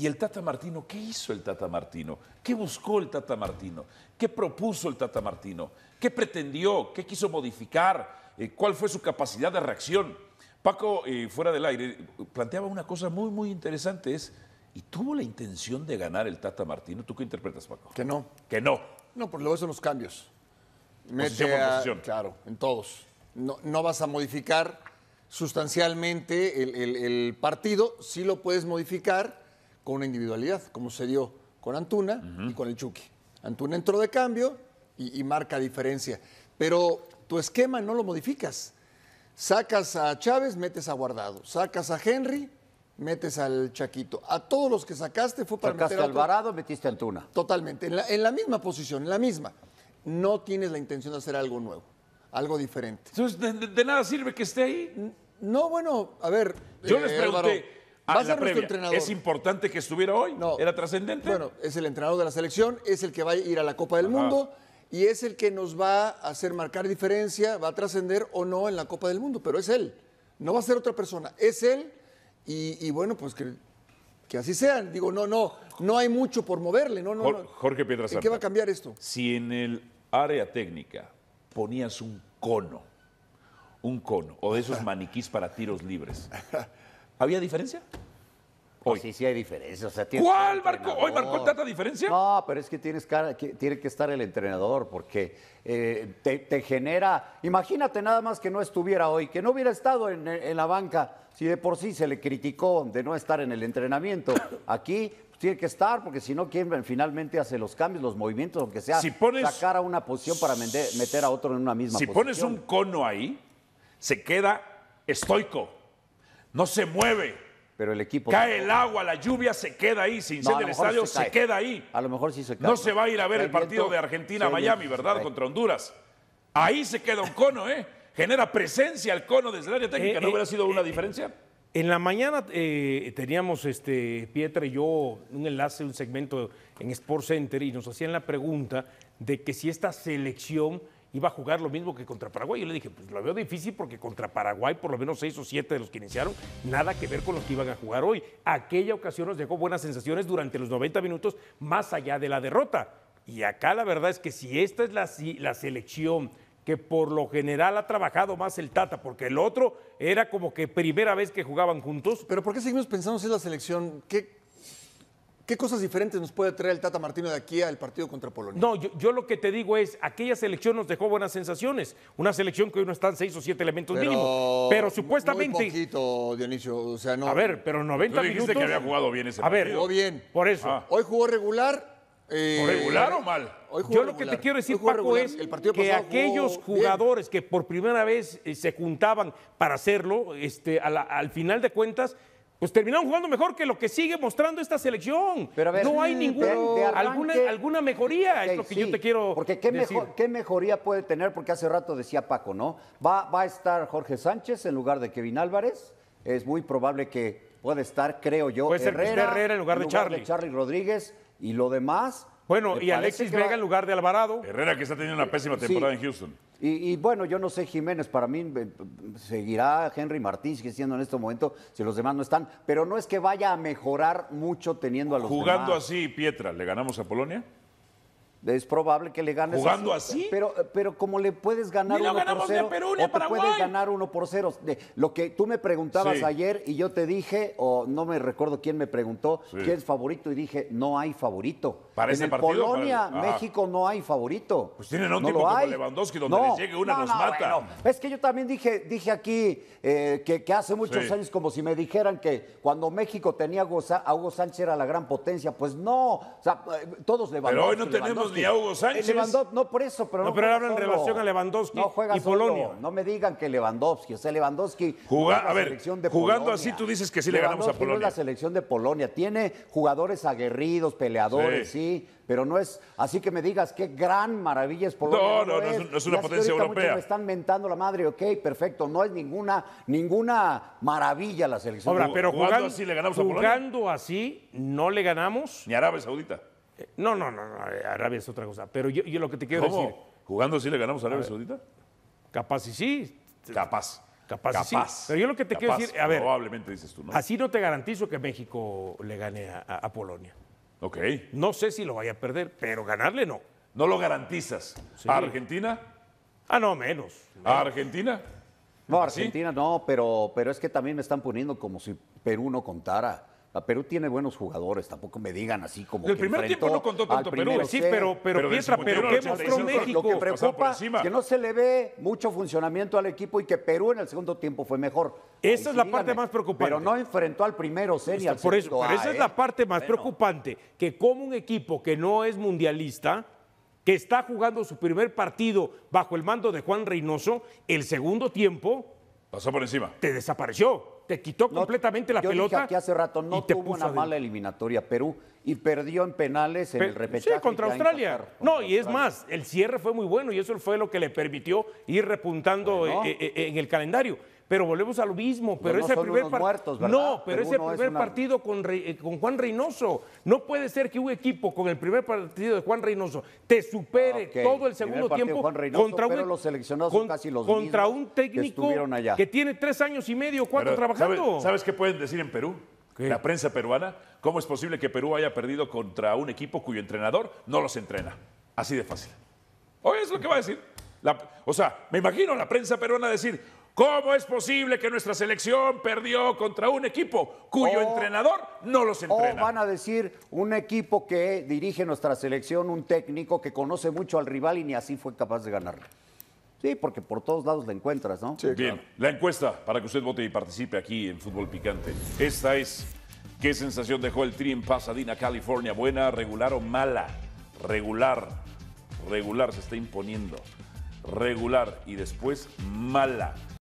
¿Y el Tata Martino? ¿Qué hizo el Tata Martino? ¿Qué buscó el Tata Martino? ¿Qué propuso el Tata Martino? ¿Qué pretendió? ¿Qué quiso modificar? Eh, ¿Cuál fue su capacidad de reacción? Paco, eh, fuera del aire, planteaba una cosa muy, muy interesante, es, ¿y tuvo la intención de ganar el Tata Martino? ¿Tú qué interpretas, Paco? Que no. Que no. No, por lo son los cambios. Claro, en todos. No, vas a modificar sustancialmente el, el partido, sí lo puedes modificar una individualidad, como se dio con Antuna y con el Chucky. Antuna entró de cambio y, marca diferencia. Pero tu esquema no lo modificas. Sacas a Chávez, metes a Guardado. Sacas a Henry, metes al Chaquito. A todos los que sacaste fue para meter a Alvarado, metiste a Antuna. Totalmente, en la, misma posición, en la misma. No tienes la intención de hacer algo nuevo, algo diferente. Entonces, de, nada sirve que esté ahí. No, bueno, a ver. Yo les eh, pregunté, Ah, ¿Es importante que estuviera hoy? No. ¿Era trascendente? Bueno, es el entrenador de la selección, es el que va a ir a la Copa del Mundo y es el que nos va a hacer marcar diferencia, va a trascender o no en la Copa del Mundo, pero es él. No va a ser otra persona, es él y, bueno, pues que, que, así sean. Digo, no, no, no hay mucho por moverle, no, no. Jorge, no. ¿Qué va a cambiar esto? Si en el área técnica ponías un cono, un cono, o de esos maniquís para tiros libres. ¿Había diferencia? Pues hoy. sí, sí hay diferencia. ¿Cuál marcó? ¿Hoy marcó tanta diferencia? No, pero es que, tienes que tiene que estar el entrenador porque eh, te, genera... Imagínate nada más que no estuviera hoy, que no hubiera estado en, la banca. Si de por sí se le criticó de no estar en el entrenamiento, aquí tiene que estar porque si no, ¿quién finalmente hace los cambios, los movimientos, lo que sea? Si pones, sacar a una posición para meter, a otro en una misma posición. Si pones un cono ahí, se queda estoico no se mueve. Pero el equipo. Cae el agua, la lluvia se queda ahí, se incendia el estadio, se, queda ahí. A lo mejor sí se queda. No se va a ir a ver el, partido de Argentina-Miami, a ¿verdad? Contra Honduras. Ahí se queda un cono, ¿eh? Genera presencia el cono desde el área técnica. ¿No eh, eh, hubiera sido una eh, diferencia? En la mañana teníamos este, Pietra y yo un enlace, un segmento en Sports Center y nos hacían la pregunta de que si esta selección iba a jugar lo mismo que contra Paraguay. Yo le dije, pues lo veo difícil porque contra Paraguay, por lo menos seis o siete de los que iniciaron, nada que ver con los que iban a jugar hoy. Aquella ocasión nos dejó buenas sensaciones durante los 90 minutos, más allá de la derrota. Y acá la verdad es que si esta es la, selección que por lo general ha trabajado más el Tata, porque el otro era como que primera vez que jugaban juntos. Pero ¿por qué seguimos pensando si es la selección? ¿Qué, ¿Qué cosas diferentes nos puede traer el Tata Martino de aquí al partido contra Polonia? No, yo, lo que te digo es, aquella selección nos dejó buenas sensaciones. Una selección que hoy no están seis o siete elementos mínimos. Pero supuestamente. Un poquito, Dionisio. O sea, no. A ver, pero 90 dijiste que había jugado bien ese a A ver, jugó bien. Por eso. Ah. Hoy jugó regular. Eh, ¿Regular o mal? Hoy jugó yo lo que te quiero decir, Paco, es que aquellos jugadores que por primera vez eh, se juntaban para hacerlo, este, al final de cuentas pues terminaron jugando mejor que lo que sigue mostrando esta selección. Pero a ver, no hay ninguna alguna, alguna mejoría, es lo que yo te quiero Porque qué, decir? Mejor, qué mejoría puede tener, porque hace rato decía Paco, ¿no? Va, va a estar Jorge Sánchez en lugar de Kevin Álvarez. Es muy probable que pueda estar, creo yo, Puede Herrera, en lugar, de, Charlie. Charlie Rodríguez. Y lo demás, bueno, y Alexis Vega en lugar de Alvarado. Herrera que está teniendo una pésima temporada en Houston. Y, bueno, yo no sé, Jiménez, para mí eh, seguirá Henry Martín, sigue siendo en este momento, si los demás no están, pero no es que vaya a mejorar mucho teniendo a los Jugando así, Pietra, ¿le ganamos a Polonia? Es probable que le ganes. ¿Jugando así? Pero, pero como le puedes ganar uno por 0, Perú, o te puedes ganar uno por cero. Lo que tú me preguntabas ayer y yo te dije, o no me recuerdo quién me preguntó, ¿quién es favorito? Y dije, no hay favorito. en Polonia, México no hay favorito. Pues tienen un no tipo como Lewandowski, donde les llegue una nos mata. Es que yo también dije, dije aquí eh, que, hace muchos años como si me dijeran que cuando México tenía a Hugo, Sánchez era la gran potencia. Pues no, o sea, eh, todos Lewandowski. Pero hoy no tenemos Lewandowski. Hugo Sánchez. no, por eso, pero no. no pero habla en relación a Lewandowski y Polonia. No me digan que Lewandowski, o sea, Lewandowski. Juga, a ver, de jugando así, tú dices que sí le ganamos a Polonia. es la selección de Polonia. Tiene jugadores aguerridos, peleadores, sí. pero no es así que me digas qué gran maravilla es Polonia. No, no, no, es, una potencia europea. Me están mentando la madre, ok, perfecto, no es ninguna, ninguna maravilla la selección. Ahora, pero jugando, así le ganamos a Polonia. Jugando así no le ganamos. Ni Arabia Saudita. No, no, no, no, Arabia es otra cosa. Pero yo, lo que te quiero decir. ¿Jugando así le ganamos a Arabia Saudita? Capaz y sí. Capaz. Capaz. sí. Pero yo lo que te quiero decir, a ver. Probablemente dices tú, ¿no? Así no te garantizo que México le gane a, Polonia. Ok. No sé si lo vaya a perder, pero ganarle no. No lo garantizas. ¿A Argentina? Ah, no, menos. ¿A Argentina? No, Argentina no, pero, pero es que también me están poniendo como si Perú no contara. Perú tiene buenos jugadores, tampoco me digan así como. El primer tiempo no contó tanto Perú, sí, pero, pero, pero pero ¿qué mostró México? Lo que preocupa que no se le ve mucho funcionamiento al equipo y que Perú en el segundo tiempo fue mejor. Esa es la parte más preocupante. Pero no enfrentó al primero sería por eso, Pero esa ah, es la ¿eh? parte más preocupante, que como un equipo que no es mundialista, que está jugando su primer partido bajo el mando de Juan Reynoso, el segundo tiempo. Pasó por encima. Te desapareció te quitó completamente la pelota. Dije hace rato no tuvo una mala eliminatoria Perú y perdió en penales en el repechaje. Sí, contra Australia. no, y es más, el cierre fue muy bueno y eso fue lo que le permitió ir repuntando eh, eh, en el calendario pero volvemos a lo mismo. Pero ese primer partido. No, pero, ese primer partido eh, con, Juan Reynoso. No puede ser que un equipo con el primer partido de Juan Reynoso te supere todo el segundo tiempo contra un, los seleccionados contra un técnico que, tiene tres años y medio, cuatro trabajando. ¿sabes, qué pueden decir en Perú? La prensa peruana, ¿cómo es posible que Perú haya perdido contra un equipo cuyo entrenador no los entrena? Así de fácil. Oye, es lo que va a decir. o sea, me imagino la prensa peruana decir, ¿Cómo es posible que nuestra selección perdió contra un equipo cuyo oh, entrenador no los oh, entrena? O van a decir un equipo que dirige nuestra selección, un técnico que conoce mucho al rival y ni así fue capaz de ganar. Sí, porque por todos lados la encuentras, ¿no? Bien, la encuesta para que usted vote y participe aquí en Fútbol Picante. Esta es, ¿qué sensación dejó el tri en Pasadena, California? ¿Buena, regular o mala? Regular, regular se está imponiendo. Regular y después mala.